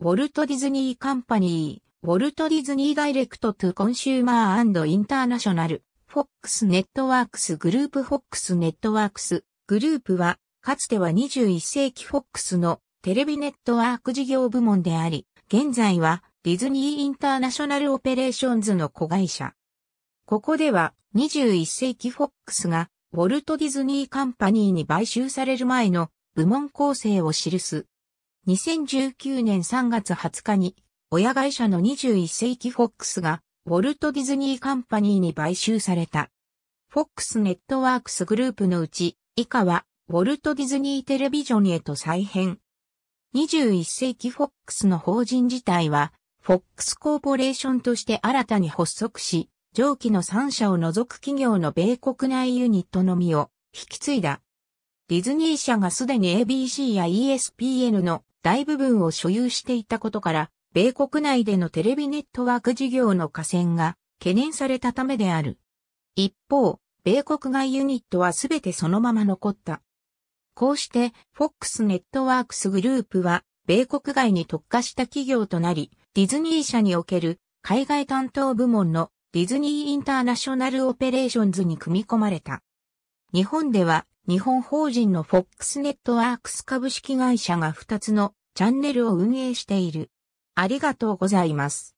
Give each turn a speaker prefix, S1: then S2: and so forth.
S1: ウォルト・ディズニー・カンパニー、ウォルト・ディズニー・ダイレクト・
S2: トゥ・コンシューマーインターナショナル、フォックス・ネットワークス・グループ・フォックス・ネットワークス、グループは、かつては21世紀フォックスのテレビネットワーク事業部門であり、現在はディズニー・インターナショナル・オペレーションズの子会社。ここでは21世紀フォックスがウォルト・ディズニー・カンパニーに買収される前の部門構成を記す2019年3月20日に、親会社の21世紀フォックスが、ウォルト・ディズニー・カンパニーに買収された。フォックス・ネットワークスグループのうち、以下は、ウォルト・ディズニー・テレビジョンへと再編。21世紀フォックスの法人自体は、フォックスコーポレーションとして新たに発足し、上記の3社を除く企業の米国内ユニットのみを引き継いだ。ディズニー社がすでに ABC や ESPN の大部分を所有していたことから、米国内でのテレビネットワーク事業の下線が懸念されたためである。一方、米国外ユニットはすべてそのまま残った。こうして、FOX ネットワークスグループは、米国外に特化した企業となり、ディズニー社における海外担当部門のディズニーインターナショナルオペレーションズに組み込まれた。日本では日本法人の FOX ネットワークス株式会社が2つの
S1: チャンネルを運営している。ありがとうございます。